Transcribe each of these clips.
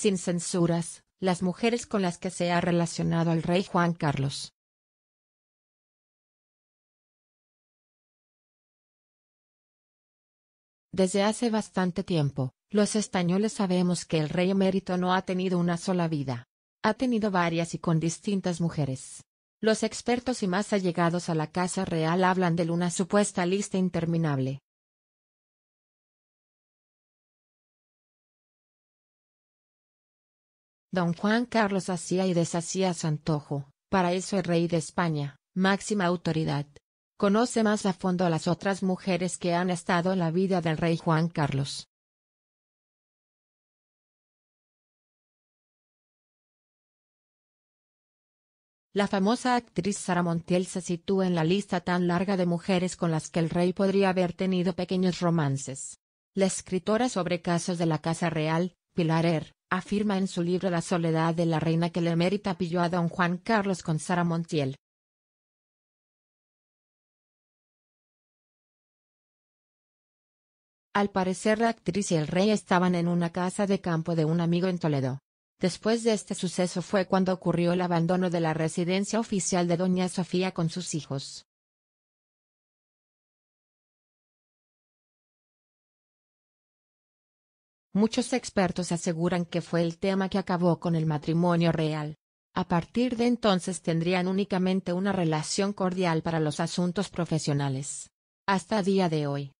sin censuras, las mujeres con las que se ha relacionado el rey Juan Carlos. Desde hace bastante tiempo, los españoles sabemos que el rey emérito no ha tenido una sola vida. Ha tenido varias y con distintas mujeres. Los expertos y más allegados a la Casa Real hablan de una supuesta lista interminable, Don Juan Carlos hacía y deshacía a su antojo, para eso el rey de España, máxima autoridad. Conoce más a fondo a las otras mujeres que han estado en la vida del rey Juan Carlos. La famosa actriz Sara Montiel se sitúa en la lista tan larga de mujeres con las que el rey podría haber tenido pequeños romances. La escritora sobre casos de la Casa Real, Pilar er, afirma en su libro La soledad de la reina que le emérita pilló a don Juan Carlos con Sara Montiel. Al parecer la actriz y el rey estaban en una casa de campo de un amigo en Toledo. Después de este suceso fue cuando ocurrió el abandono de la residencia oficial de doña Sofía con sus hijos. Muchos expertos aseguran que fue el tema que acabó con el matrimonio real. A partir de entonces tendrían únicamente una relación cordial para los asuntos profesionales. Hasta día de hoy.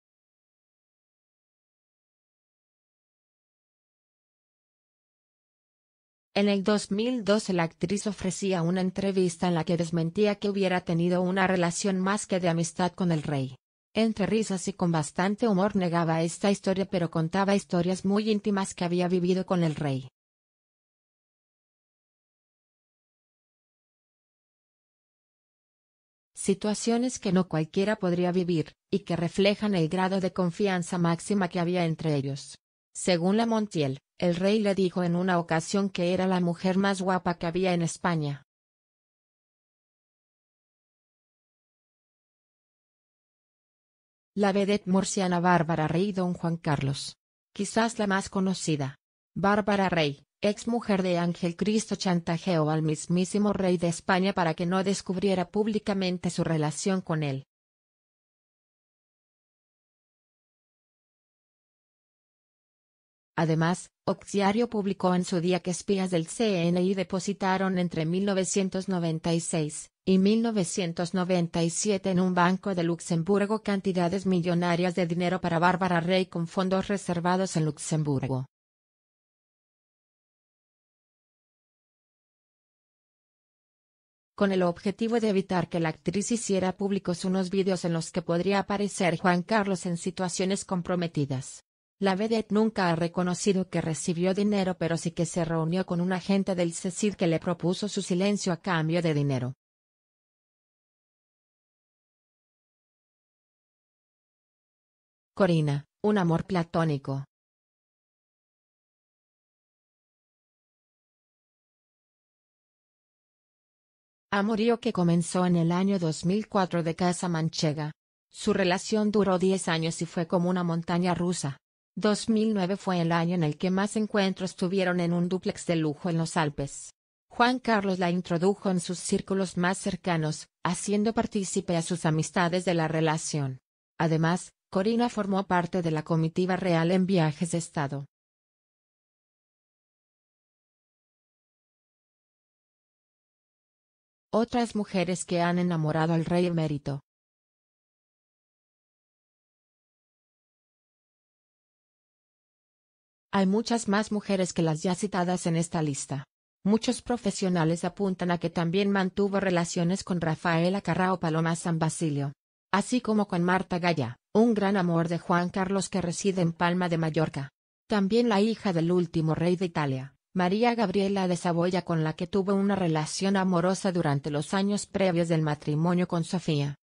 En el 2012 la actriz ofrecía una entrevista en la que desmentía que hubiera tenido una relación más que de amistad con el rey. Entre risas y con bastante humor negaba esta historia pero contaba historias muy íntimas que había vivido con el rey. Situaciones que no cualquiera podría vivir, y que reflejan el grado de confianza máxima que había entre ellos. Según la Montiel, el rey le dijo en una ocasión que era la mujer más guapa que había en España. La vedette murciana Bárbara Rey Don Juan Carlos. Quizás la más conocida. Bárbara Rey, ex mujer de Ángel Cristo chantajeó al mismísimo rey de España para que no descubriera públicamente su relación con él. Además, Oxiario publicó en su día que espías del CNI depositaron entre 1996 y 1997 en un banco de Luxemburgo cantidades millonarias de dinero para Bárbara Rey con fondos reservados en Luxemburgo. con el objetivo de evitar que la actriz hiciera públicos unos vídeos en los que podría aparecer Juan Carlos en situaciones comprometidas. La vedette nunca ha reconocido que recibió dinero pero sí que se reunió con un agente del CECID que le propuso su silencio a cambio de dinero. Corina, un amor platónico. Amorío que comenzó en el año 2004 de Casa Manchega. Su relación duró 10 años y fue como una montaña rusa 2009 fue el año en el que más encuentros tuvieron en un dúplex de lujo en los Alpes. Juan Carlos la introdujo en sus círculos más cercanos, haciendo partícipe a sus amistades de la relación. Además, Corina formó parte de la comitiva real en viajes de Estado. Otras mujeres que han enamorado al rey emérito. Hay muchas más mujeres que las ya citadas en esta lista. Muchos profesionales apuntan a que también mantuvo relaciones con Rafaela Carrao Paloma San Basilio, así como con Marta Gaya, un gran amor de Juan Carlos que reside en Palma de Mallorca. También la hija del último rey de Italia, María Gabriela de Saboya con la que tuvo una relación amorosa durante los años previos del matrimonio con Sofía.